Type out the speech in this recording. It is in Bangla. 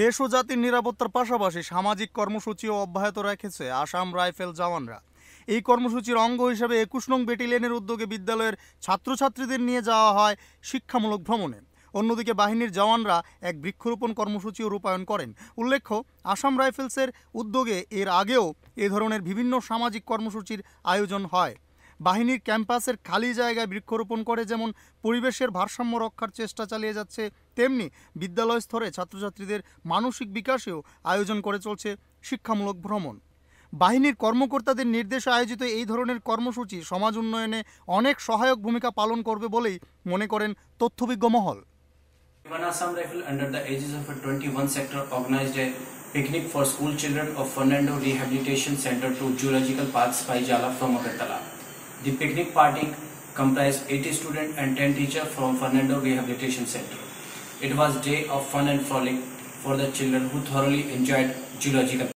দেশ ও জাতির নিরাপত্তার পাশাপাশি সামাজিক কর্মসূচিও অব্যাহত রেখেছে আসাম রাইফেল জওয়ানরা এই কর্মসূচির অঙ্গ হিসেবে একুশ নং বেটেলিয়ানের উদ্যোগে বিদ্যালয়ের ছাত্রছাত্রীদের নিয়ে যাওয়া হয় শিক্ষামূলক ভ্রমণে অন্যদিকে বাহিনীর জওয়ানরা এক বৃক্ষরোপণ কর্মসূচিও রূপায়ণ করেন উল্লেখ্য আসাম রাইফেলসের উদ্যোগে এর আগেও এ ধরনের বিভিন্ন সামাজিক কর্মসূচির আয়োজন হয় বাহিনীর ক্যাম্পাসের খালি জায়গায় বৃক্ষরোপণ করে যেমন পরিবেশের ভারসাম্য রক্ষার চেষ্টা চালিয়ে যাচ্ছে তেমনি বিদ্যালয় স্তরে ছাত্রছাত্রীদের মানসিক বিকাশেও আয়োজন করে চলছে শিক্ষামূলক ভ্রমণ বাহিনীর কর্মকর্তাদের নির্দেশে আয়োজিত এই ধরনের কর্মসূচি সমাজ উন্নয়নে অনেক সহায়ক ভূমিকা পালন করবে বলেই মনে করেন তথ্যবিজ্ঞ মহল One Assam Rifle under the aegis of a 21 sector organized a picnic for school children of Fernando Rehabilitation Center to Jala from Agartala. The picnic party comprised 80 students and 10 teachers from Fernando Rehabilitation Center. It was day of fun and frolic for the children who thoroughly enjoyed geological